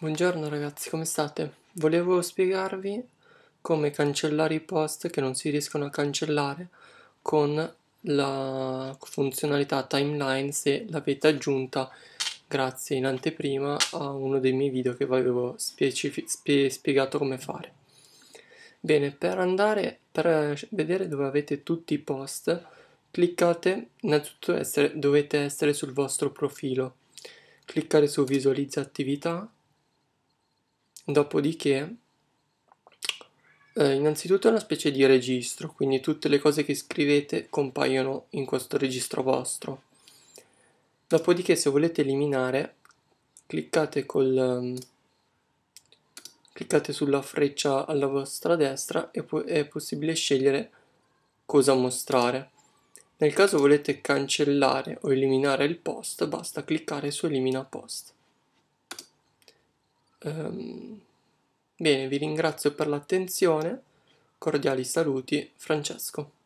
Buongiorno ragazzi, come state? Volevo spiegarvi come cancellare i post che non si riescono a cancellare con la funzionalità timeline se l'avete aggiunta grazie in anteprima a uno dei miei video che vi avevo spie spiegato come fare. Bene, per andare per vedere dove avete tutti i post, cliccate, innanzitutto essere, dovete essere sul vostro profilo, cliccare su visualizza attività Dopodiché, eh, innanzitutto è una specie di registro, quindi tutte le cose che scrivete compaiono in questo registro vostro. Dopodiché, se volete eliminare, cliccate, col, ehm, cliccate sulla freccia alla vostra destra e è possibile scegliere cosa mostrare. Nel caso volete cancellare o eliminare il post, basta cliccare su elimina post. Ehm, bene, vi ringrazio per l'attenzione, cordiali saluti, Francesco.